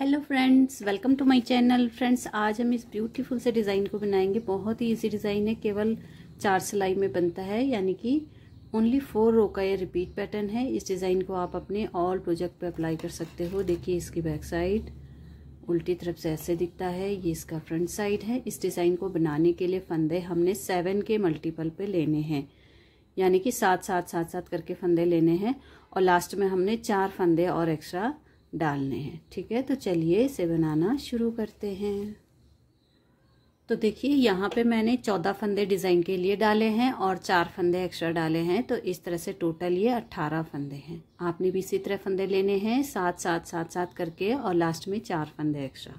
hello friends welcome to my channel friends आज हम इस ब्यूटीफुल से डिज़ाइन को बनाएंगे बहुत ही इजी डिज़ाइन है केवल चार सिलाई में बनता है यानी कि ओनली फोर रो का ये रिपीट पैटर्न है इस डिज़ाइन को आप अपने ऑल प्रोजेक्ट पे अप्लाई कर सकते हो देखिए इसकी बैक साइड उल्टी तरफ से ऐसे दिखता है ये इसका फ्रंट साइड है इस डिज़ाइन को बनाने के लिए फंदे हमने सेवन के मल्टीपल पे लेने हैं यानी कि सात सात सात सात करके फंदे लेने हैं और लास्ट में हमने चार फंदे और एक्स्ट्रा डालने हैं ठीक है तो चलिए इसे बनाना शुरू करते हैं तो देखिए यहाँ पे मैंने चौदह फंदे डिज़ाइन के लिए डाले हैं और चार फंदे एक्स्ट्रा डाले हैं तो इस तरह से टोटल ये अट्ठारह फंदे हैं आपने भी इसी तरह फंदे लेने हैं सात सात सात सात करके और लास्ट में चार फंदे एक्स्ट्रा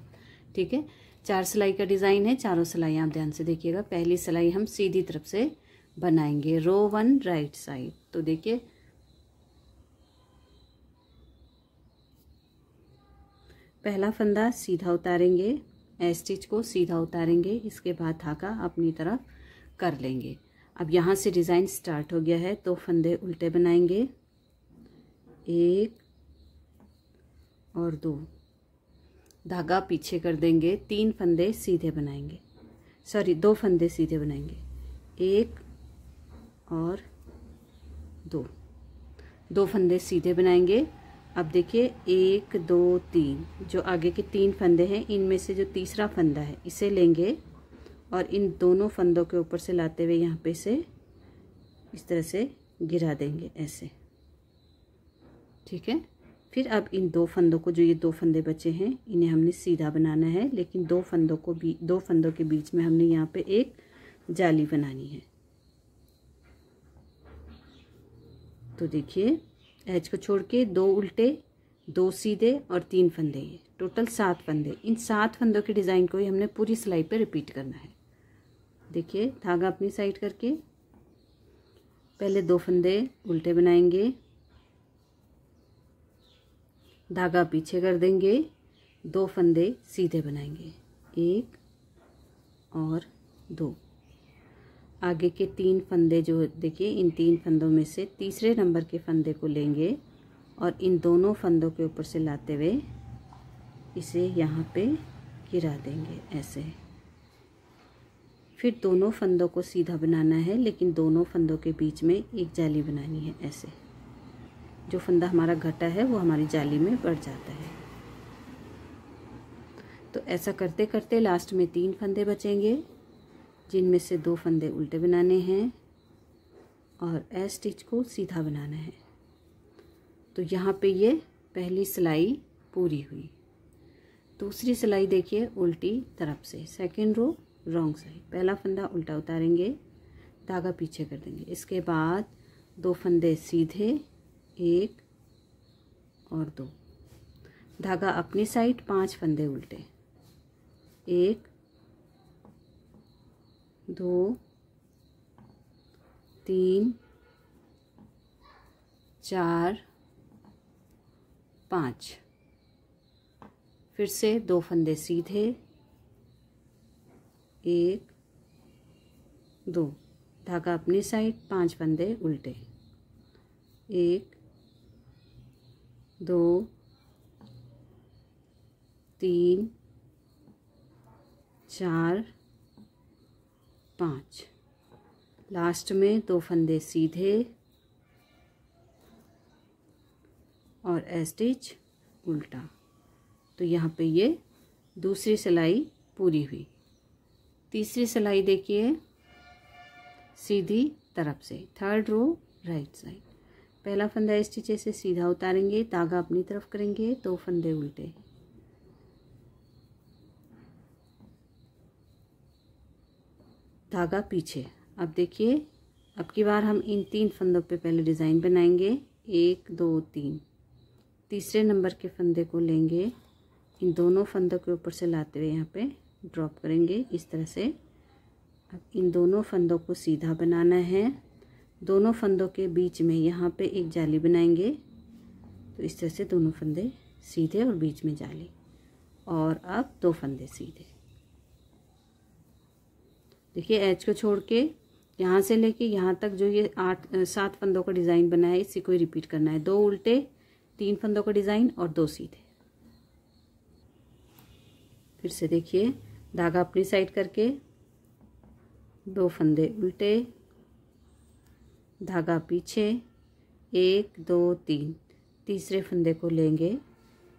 ठीक है चार सिलाई का डिज़ाइन है चारों सिलाई आप ध्यान से देखिएगा पहली सिलाई हम सीधी तरफ से बनाएंगे रो वन राइट साइड तो देखिए पहला फंदा सीधा उतारेंगे स्टिच को सीधा उतारेंगे इसके बाद धागा अपनी तरफ कर लेंगे अब यहाँ से डिज़ाइन स्टार्ट हो गया है तो फंदे उल्टे बनाएंगे एक और दो धागा पीछे कर देंगे तीन फंदे सीधे बनाएंगे सॉरी दो फंदे सीधे बनाएंगे एक और दो दो फंदे सीधे बनाएंगे अब देखिए एक दो तीन जो आगे के तीन फंदे हैं इनमें से जो तीसरा फंदा है इसे लेंगे और इन दोनों फंदों के ऊपर से लाते हुए यहाँ पे से इस तरह से गिरा देंगे ऐसे ठीक है फिर अब इन दो फंदों को जो ये दो फंदे बचे हैं इन्हें हमने सीधा बनाना है लेकिन दो फंदों को भी दो फंदों के बीच में हमने यहाँ पे एक जाली बनानी है तो देखिए एज को छोड़ के दो उल्टे दो सीधे और तीन फंदे ये टोटल सात फंदे इन सात फंदों के डिज़ाइन को ही हमने पूरी सिलाई पे रिपीट करना है देखिए धागा अपनी साइड करके पहले दो फंदे उल्टे बनाएंगे धागा पीछे कर देंगे दो फंदे सीधे बनाएंगे एक और दो आगे के तीन फंदे जो देखिए इन तीन फंदों में से तीसरे नंबर के फंदे को लेंगे और इन दोनों फंदों के ऊपर से लाते हुए इसे यहाँ पे गिरा देंगे ऐसे फिर दोनों फंदों को सीधा बनाना है लेकिन दोनों फंदों के बीच में एक जाली बनानी है ऐसे जो फंदा हमारा घटा है वो हमारी जाली में बढ़ जाता है तो ऐसा करते करते लास्ट में तीन फंदे बचेंगे जिनमें से दो फंदे उल्टे बनाने हैं और ए स्टिच को सीधा बनाना है तो यहाँ पे ये पहली सिलाई पूरी हुई दूसरी सिलाई देखिए उल्टी तरफ से सेकेंड रो रॉन्ग साइड पहला फंदा उल्टा उतारेंगे धागा पीछे कर देंगे इसके बाद दो फंदे सीधे एक और दो धागा अपनी साइड पांच फंदे उल्टे एक दो तीन चार पाँच फिर से दो फंदे सीधे एक दो धागा अपनी साइड पांच फंदे उल्टे एक दो तीन चार पाँच लास्ट में दो फंदे सीधे और एस्टिच उल्टा तो यहाँ पे ये दूसरी सिलाई पूरी हुई तीसरी सिलाई देखिए सीधी तरफ से थर्ड रो राइट साइड पहला फंदा स्टिच से सीधा उतारेंगे धागा अपनी तरफ करेंगे दो फंदे उल्टे धागा पीछे अब देखिए अब की बार हम इन तीन फंदों पे पहले डिज़ाइन बनाएंगे एक दो तीन तीसरे नंबर के फंदे को लेंगे इन दोनों फंदों के ऊपर से लाते हुए यहाँ पे ड्रॉप करेंगे इस तरह से अब इन दोनों फंदों को सीधा बनाना है दोनों फंदों के बीच में यहाँ पे एक जाली बनाएंगे तो इस तरह से दोनों फंदे सीधे और बीच में जाली और अब दो फंदे सीधे देखिए एच को छोड़ के यहाँ से लेके यहाँ तक जो ये आठ सात फंदों का डिज़ाइन बनाया है इसी को ही रिपीट करना है दो उल्टे तीन फंदों का डिज़ाइन और दो सीधे फिर से देखिए धागा अपनी साइड करके दो फंदे उल्टे धागा पीछे एक दो तीन तीसरे फंदे को लेंगे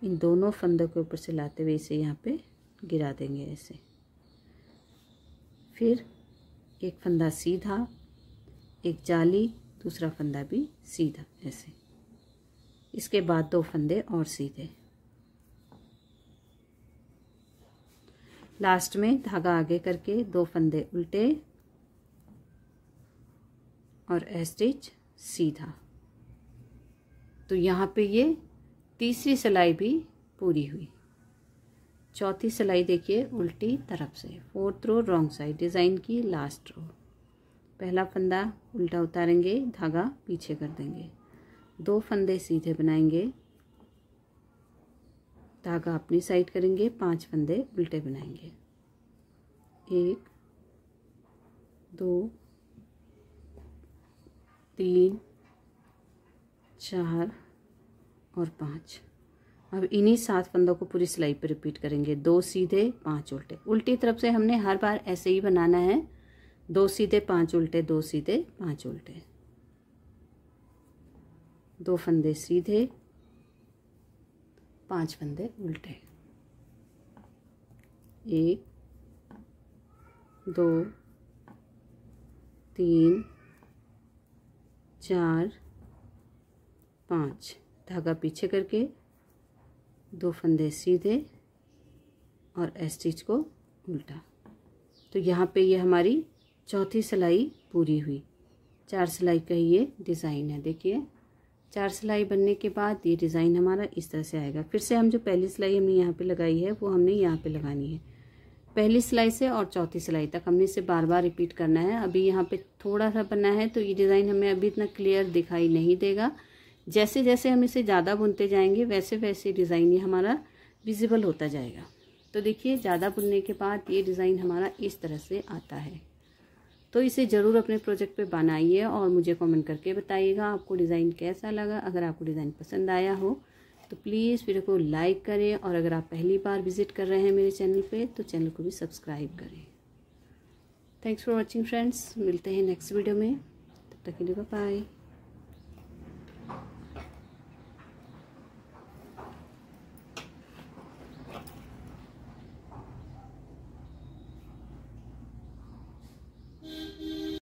इन दोनों फंदों के ऊपर से लाते हुए इसे यहाँ पे गिरा देंगे ऐसे फिर एक फंदा सीधा एक जाली दूसरा फंदा भी सीधा ऐसे इसके बाद दो फंदे और सीधे लास्ट में धागा आगे करके दो फंदे उल्टे और स्टिच सीधा तो यहाँ पे ये तीसरी सिलाई भी पूरी हुई चौथी सिलाई देखिए उल्टी तरफ से fourth row wrong side design की लास्ट रो पहला फंदा उल्टा उतारेंगे धागा पीछे कर देंगे दो फंदे सीधे बनाएंगे धागा अपनी साइड करेंगे पांच फंदे उल्टे बनाएंगे एक दो तीन चार और पाँच अब इन्हीं सात फंदों को पूरी सिलाई पर रिपीट करेंगे दो सीधे पांच उल्टे उल्टी तरफ से हमने हर बार ऐसे ही बनाना है दो सीधे पांच उल्टे दो सीधे पांच उल्टे दो फंदे सीधे पांच फंदे उल्टे एक दो तीन चार पाँच धागा पीछे करके दो फंदे सीधे और एस्टिच स्टिच को उल्टा तो यहाँ पे ये हमारी चौथी सिलाई पूरी हुई चार सिलाई का ये डिज़ाइन है देखिए चार सिलाई बनने के बाद ये डिज़ाइन हमारा इस तरह से आएगा फिर से हम जो पहली सिलाई हमने यहाँ पे लगाई है वो हमने यहाँ पे लगानी है पहली सिलाई से और चौथी सिलाई तक हमने इसे बार बार रिपीट करना है अभी यहाँ पे थोड़ा सा बना है तो ये डिज़ाइन हमें अभी इतना क्लियर दिखाई नहीं देगा जैसे जैसे हम इसे ज़्यादा बुनते जाएंगे वैसे वैसे डिज़ाइन ये हमारा विजिबल होता जाएगा तो देखिए ज़्यादा बुनने के बाद ये डिज़ाइन हमारा इस तरह से आता है तो इसे ज़रूर अपने प्रोजेक्ट पे बनाइए और मुझे कमेंट करके बताइएगा आपको डिज़ाइन कैसा लगा अगर आपको डिज़ाइन पसंद आया हो तो प्लीज़ वीडियो को लाइक करें और अगर आप पहली बार विज़िट कर रहे हैं मेरे चैनल पे तो चैनल को भी सब्सक्राइब करें थैंक्स फॉर वॉचिंग फ्रेंड्स मिलते हैं नेक्स्ट वीडियो में तब तक के लिए बाय